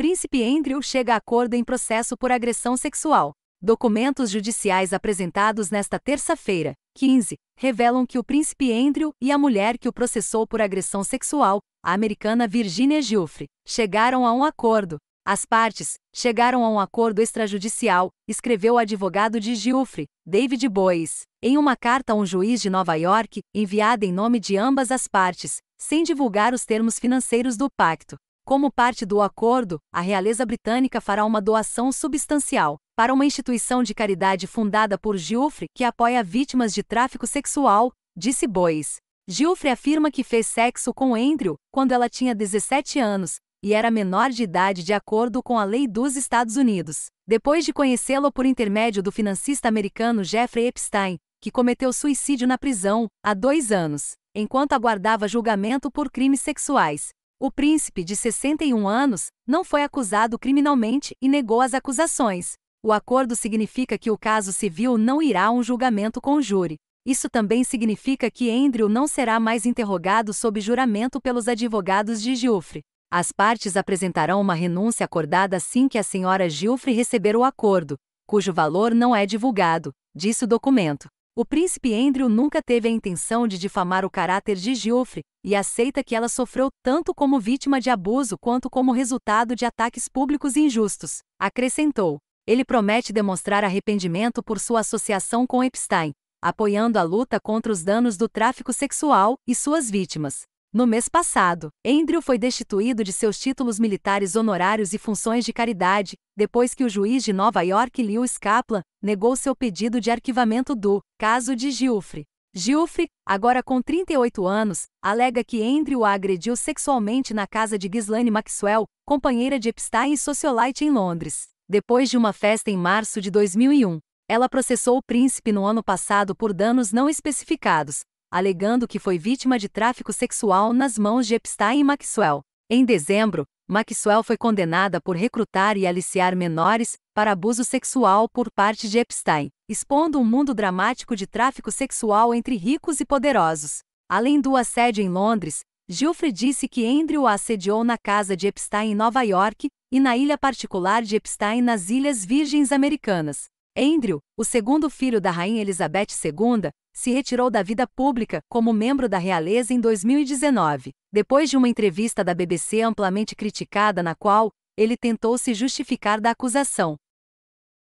Príncipe Andrew chega a acordo em processo por agressão sexual. Documentos judiciais apresentados nesta terça-feira, 15, revelam que o príncipe Andrew e a mulher que o processou por agressão sexual, a americana Virginia Giuffre, chegaram a um acordo. As partes chegaram a um acordo extrajudicial, escreveu o advogado de Giuffre, David Boyes, em uma carta a um juiz de Nova York, enviada em nome de ambas as partes, sem divulgar os termos financeiros do pacto. Como parte do acordo, a realeza britânica fará uma doação substancial para uma instituição de caridade fundada por Giuffre que apoia vítimas de tráfico sexual, disse Boyce. Giuffre afirma que fez sexo com Andrew quando ela tinha 17 anos e era menor de idade de acordo com a lei dos Estados Unidos. Depois de conhecê-lo por intermédio do financista americano Jeffrey Epstein, que cometeu suicídio na prisão há dois anos, enquanto aguardava julgamento por crimes sexuais. O príncipe de 61 anos não foi acusado criminalmente e negou as acusações. O acordo significa que o caso civil não irá a um julgamento com júri. Isso também significa que Andrew não será mais interrogado sob juramento pelos advogados de Gilfre. As partes apresentarão uma renúncia acordada assim que a senhora Gilfre receber o acordo, cujo valor não é divulgado, disse o documento. O príncipe Andrew nunca teve a intenção de difamar o caráter de Geoffrey e aceita que ela sofreu tanto como vítima de abuso quanto como resultado de ataques públicos injustos, acrescentou. Ele promete demonstrar arrependimento por sua associação com Epstein, apoiando a luta contra os danos do tráfico sexual e suas vítimas. No mês passado, Andrew foi destituído de seus títulos militares honorários e funções de caridade, depois que o juiz de Nova York Lewis Kaplan negou seu pedido de arquivamento do caso de Gilfre. Gilfre, agora com 38 anos, alega que Andrew a agrediu sexualmente na casa de Ghislaine Maxwell, companheira de Epstein e sociolite em Londres, depois de uma festa em março de 2001. Ela processou o príncipe no ano passado por danos não especificados, alegando que foi vítima de tráfico sexual nas mãos de Epstein e Maxwell. Em dezembro, Maxwell foi condenada por recrutar e aliciar menores para abuso sexual por parte de Epstein, expondo um mundo dramático de tráfico sexual entre ricos e poderosos. Além do assédio em Londres, Gilfre disse que Andrew a assediou na casa de Epstein em Nova York e na ilha particular de Epstein nas Ilhas Virgens Americanas. Andrew, o segundo filho da Rainha Elizabeth II, se retirou da vida pública como membro da realeza em 2019, depois de uma entrevista da BBC amplamente criticada na qual ele tentou se justificar da acusação.